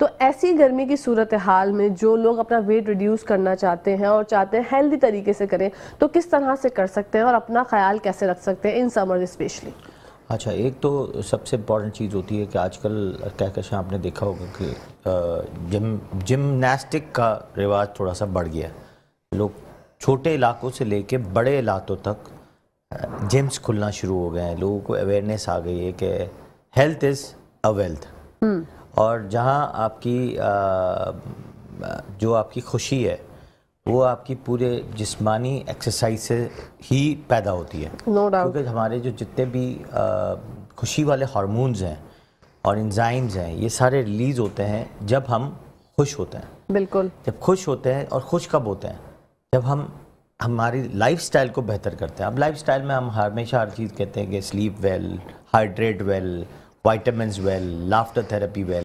तो ऐसी गर्मी की सूरत हाल में जो लोग अपना वेट रिड्यूस करना चाहते हैं और चाहते हैं हेल्दी तरीके से करें तो किस तरह से कर सकते हैं और अपना ख्याल कैसे रख सकते हैं इन समर स्पेशली अच्छा एक तो सबसे इम्पॉर्टेंट चीज़ होती है कि आजकल कहकशा आपने देखा होगा कि जिम जिमनास्टिक का रिवाज थोड़ा सा बढ़ गया लोग छोटे इलाकों से लेके बड़े इलाकों तक जिम्स खुलना शुरू हो गए हैं लोगों को अवेयरनेस आ गई है कि हेल्थ इज़ अ वेल्थ और जहाँ आपकी जो आपकी खुशी है वो आपकी पूरे जिस्मानी एक्सरसाइज से ही पैदा होती है नो no क्योंकि हमारे जो जितने भी खुशी वाले हार्मोन्स हैं और इंजाइम्स हैं ये सारे रिलीज़ होते हैं जब हम खुश होते हैं बिल्कुल जब खुश होते हैं और खुश कब होते हैं जब हम हमारी लाइफस्टाइल को बेहतर करते हैं अब लाइफस्टाइल में हम हमेशा हर चीज़ कहते हैं कि sleep well hydrate well vitamins well laughter therapy well